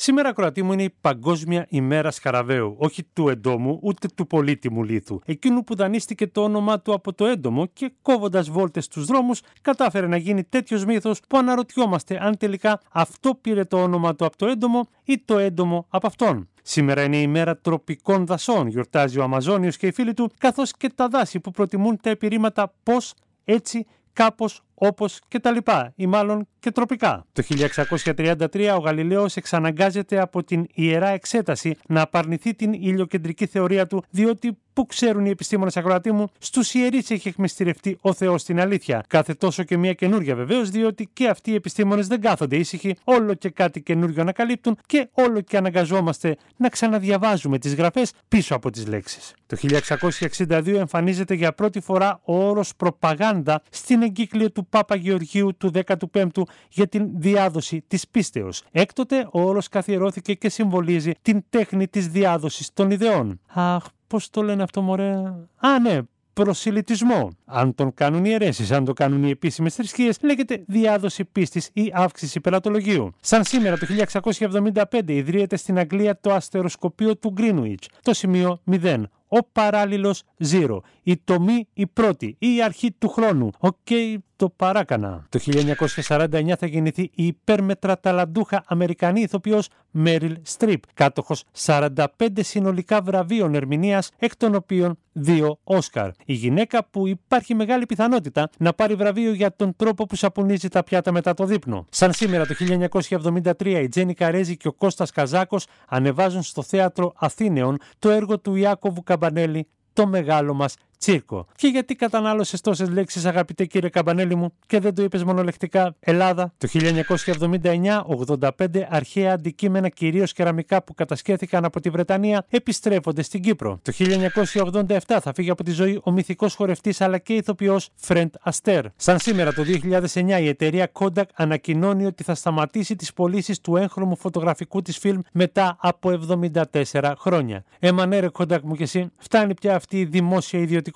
Σήμερα, κροατή μου, είναι η Παγκόσμια ημέρα Σκαραβαίου. Όχι του εντόμου, ούτε του πολύτιμου λίθου. Εκείνου που δανείστηκε το όνομά του από το έντομο και κόβοντας βόλτες στους δρόμους, κατάφερε να γίνει τέτοιος μύθος που αναρωτιόμαστε αν τελικά αυτό πήρε το όνομα του από το έντομο ή το έντομο από αυτόν. Σήμερα είναι η μέρα τροπικών δασών, γιορτάζει ο Αμαζόνιος και οι φίλοι του, καθώς και τα δάση που προτιμούν τα επιρήματα πώς έτσι, κάπως όπως και τα λοιπά ή μάλλον και τροπικά. Το 1633 ο Γαλιλαίος εξαναγκάζεται από την Ιερά Εξέταση να απαρνηθεί την ηλιοκεντρική θεωρία του διότι Πού ξέρουν οι επιστήμονες ακροατή μου, στους ιερείς έχει εκμυστηρευτεί ο Θεός στην αλήθεια. Κάθε τόσο και μια καινούργια βεβαίως, διότι και αυτοί οι επιστήμονες δεν κάθονται ήσυχοι, όλο και κάτι καινούργιο ανακαλύπτουν και όλο και αναγκαζόμαστε να ξαναδιαβάζουμε τις γραφές πίσω από τις λέξεις. Το 1662 εμφανίζεται για πρώτη φορά ο όρος προπαγάνδα στην εγκύκλιο του Πάπα Γεωργίου του 15ου για την διάδοση της πίστεως. Έκτοτε ο όρος καθιερώθηκε και συμβολίζει την τέχνη της διάδοσης των ιδεών. Αχ, πώς το λένε αυτό μωρέ. Α, ναι, προσιλητισμό. Αν τον κάνουν οι αιρέσεις, αν το κάνουν οι επίσημες θρησκείες, λέγεται διάδοση πίστης ή αύξηση πελατολογίου. Σαν σήμερα το 1675 ιδρύεται στην Αγγλία το αστεροσκοπείο του Greenwich, το σημείο 0. Ο παράλληλος 0, η τομή η πρώτη, η αρχή του χρόνου. Οκ, okay, το παράκανα. Το 1949 θα γεννηθεί η υπέρμετρα ταλαντούχα Αμερικανή ηθοποιός Μέριλ Στριπ, κάτοχος 45 συνολικά βραβείων ερμηνείας, εκ των οποίων δύο Όσκαρ. Η γυναίκα που υπάρχει μεγάλη πιθανότητα να πάρει βραβείο για τον τρόπο που σαπουνίζει τα πιάτα μετά το δείπνο. Σαν σήμερα το 1973 η Τζένι Καρέζη και ο Κώστας Καζάκος ανεβάζουν στο θέατρο Αθήνεων το έργο του Ιάκωβου Καμπανέλη «Το μεγάλο μας τσίρκο. Και γιατί κατανάλωσες τόσες λέξεις, αγαπητέ κύριε Καμπανέλη μου, και δεν το είπες μονολεκτικά Ελλάδα. Το 1979, 85 αρχαία αντικείμενα, κυρίως κεραμικά που κατασχέθηκαν από τη Βρετανία, επιστρέφονται στην Κύπρο. Το 1987 θα φύγει από τη ζωή ο μυθικός χορευτής αλλά και ηθοποιός Φρεντ Αστέρ. Σαν σήμερα το 2009, η εταιρεία Kodak ανακοινώνει ότι θα σταματήσει τις πωλήσεις του έγχρωμου φωτογραφικού της φιλμ μετά από 74 χρόνια. Εμανέρε Kodak μου και εσύ, φτάνει πια αυτή η δημόσια ιδιωτική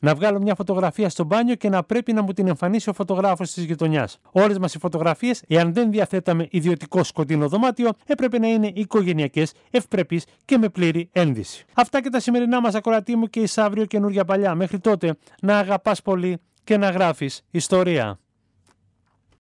να βγάλω μια φωτογραφία στο μπάνιο και να πρέπει να μου την εμφανίσει ο φωτογράφος της γειτονιάς. Όλες μας οι φωτογραφίες, εάν δεν διαθέταμε ιδιωτικό σκοτεινό δωμάτιο, έπρεπε να είναι οικογενειακές, ευπρεπείς και με πλήρη ένδυση. Αυτά και τα σημερινά μας ακροατή μου και ει αύριο καινούργια παλιά. Μέχρι τότε να αγαπάς πολύ και να γράφεις ιστορία.